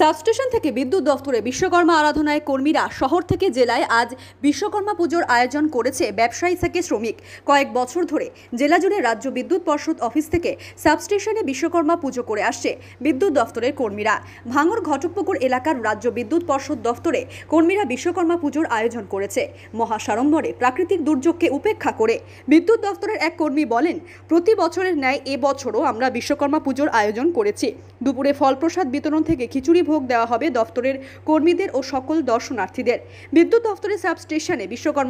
substation থেকে বিদ্যুৎ দফতরে বিশ্বকর্মা আরাধনায় কর্মীরা শহর থেকে জেলায় আজ বিশ্বকর্মা পুজোর আয়োজন করেছে ব্যবসায়ী থেকে শ্রমিক কয়েক বছর ধরে জেলা জুড়ে রাজ্য বিদ্যুৎ পর্ষদ অফিস থেকে সাবস্টেশনে বিশ্বকর্মা পুজো করে আসছে বিদ্যুৎ দফতরের কর্মীরা ভাঙর ঘটকপুকুর এলাকার রাজ্য বিদ্যুৎ পর্ষদ দফতরে কর্মীরা বিশ্বকর্মা পুজোর আয়োজন করেছে মহাসাড়ম্বরে প্রাকৃতিক দুর্যোগকে উপেক্ষা করে বিদ্যুৎ দফতরের এক কর্মী বলেন প্রতি বছরের ন্যায় এবছরও আমরা বিশ্বকর্মা পুজোর আয়োজন করেছি দুপুরে ফলপ্রসাদ বিতরণ থেকে খিচুড়ি খিচুড়ি ভোগ দেওয়া হবে দফতরের কর্মীদের ও সকল দর্শনার্থীদের বিদ্যুৎ দফতরের সাবস্টেশনে বিশ্বকর্মা